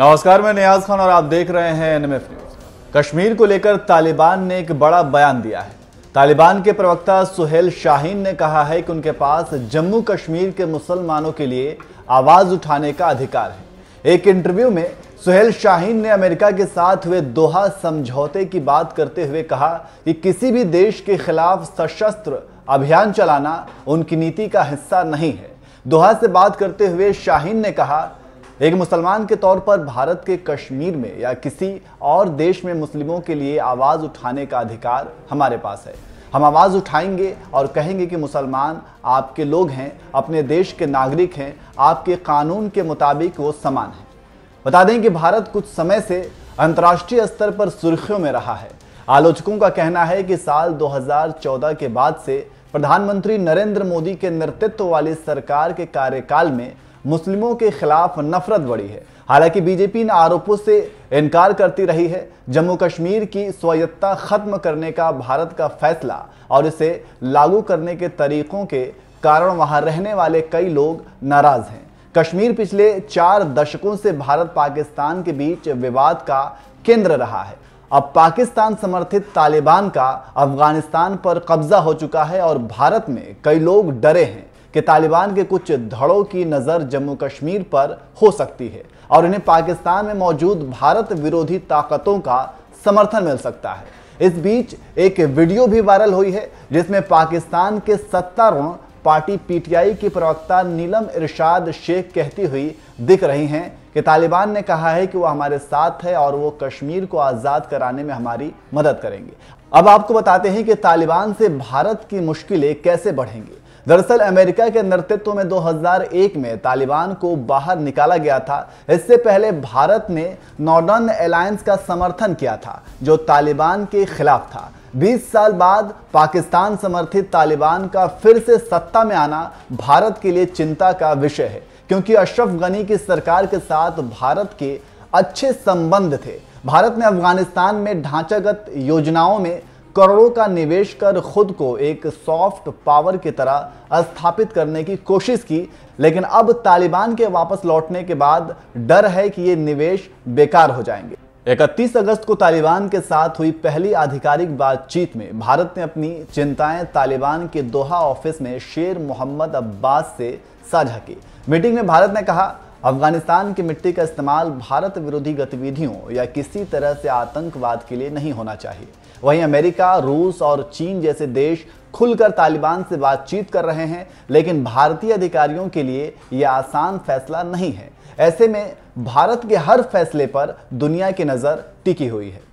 नमस्कार मैं नियाज खान और आप देख रहे हैं एनएमएफ न्यूज कश्मीर को लेकर तालिबान ने एक बड़ा बयान दिया है तालिबान के प्रवक्ता सुहेल शाहीन ने कहा है कि उनके पास जम्मू कश्मीर के मुसलमानों के लिए आवाज उठाने का अधिकार है एक इंटरव्यू में सुहेल शाहीन ने अमेरिका के साथ हुए दोहा समझौते की बात करते हुए कहा कि किसी भी देश के खिलाफ सशस्त्र अभियान चलाना उनकी नीति का हिस्सा नहीं है दोहा से बात करते हुए शाहीन ने कहा एक मुसलमान के तौर पर भारत के कश्मीर में या किसी और देश में मुस्लिमों के लिए आवाज़ उठाने का अधिकार हमारे पास है हम आवाज़ उठाएंगे और कहेंगे कि मुसलमान आपके लोग हैं अपने देश के नागरिक हैं आपके कानून के मुताबिक वो समान हैं बता दें कि भारत कुछ समय से अंतर्राष्ट्रीय स्तर पर सुर्खियों में रहा है आलोचकों का कहना है कि साल 2014 के बाद से प्रधानमंत्री नरेंद्र मोदी के नेतृत्व वाली सरकार के कार्यकाल में मुस्लिमों के खिलाफ नफरत बढ़ी है हालांकि बीजेपी इन आरोपों से इनकार करती रही है जम्मू कश्मीर की स्वायत्ता खत्म करने का भारत का फैसला और इसे लागू करने के तरीकों के कारण वहां रहने वाले कई लोग नाराज हैं कश्मीर पिछले चार दशकों से भारत पाकिस्तान के बीच विवाद का केंद्र रहा है अब पाकिस्तान समर्थित तालिबान का अफगानिस्तान पर कब्जा हो चुका है और भारत में कई लोग डरे हैं कि तालिबान के कुछ धड़ों की नज़र जम्मू कश्मीर पर हो सकती है और इन्हें पाकिस्तान में मौजूद भारत विरोधी ताकतों का समर्थन मिल सकता है इस बीच एक वीडियो भी वायरल हुई है जिसमें पाकिस्तान के सत्तारूढ़ पार्टी पीटीआई की प्रवक्ता नीलम इरशाद शेख कहती हुई दिख रही हैं कि तालिबान ने कहा है कि वो हमारे साथ है और वो कश्मीर को आज़ाद कराने में हमारी मदद करेंगे अब आपको बताते हैं कि तालिबान से भारत की मुश्किलें कैसे बढ़ेंगी दरअसल अमेरिका के नेतृत्व में 2001 में तालिबान को बाहर निकाला गया था इससे पहले भारत ने नॉर्डर्न अलायंस का समर्थन किया था जो तालिबान के खिलाफ था 20 साल बाद पाकिस्तान समर्थित तालिबान का फिर से सत्ता में आना भारत के लिए चिंता का विषय है क्योंकि अशरफ गनी की सरकार के साथ भारत के अच्छे संबंध थे भारत ने अफगानिस्तान में ढांचागत योजनाओं में करोड़ों का निवेश कर खुद को एक सॉफ्ट पावर की तरह स्थापित करने की कोशिश की लेकिन अब तालिबान के वापस लौटने के बाद डर है कि ये निवेश बेकार हो जाएंगे 31 अगस्त को तालिबान के साथ हुई पहली आधिकारिक बातचीत में भारत ने अपनी चिंताएं तालिबान के दोहा ऑफिस में शेर मोहम्मद अब्बास से साझा की मीटिंग में भारत ने कहा अफगानिस्तान की मिट्टी का इस्तेमाल भारत विरोधी गतिविधियों या किसी तरह से आतंकवाद के लिए नहीं होना चाहिए वहीं अमेरिका रूस और चीन जैसे देश खुलकर तालिबान से बातचीत कर रहे हैं लेकिन भारतीय अधिकारियों के लिए यह आसान फैसला नहीं है ऐसे में भारत के हर फैसले पर दुनिया की नज़र टिकी हुई है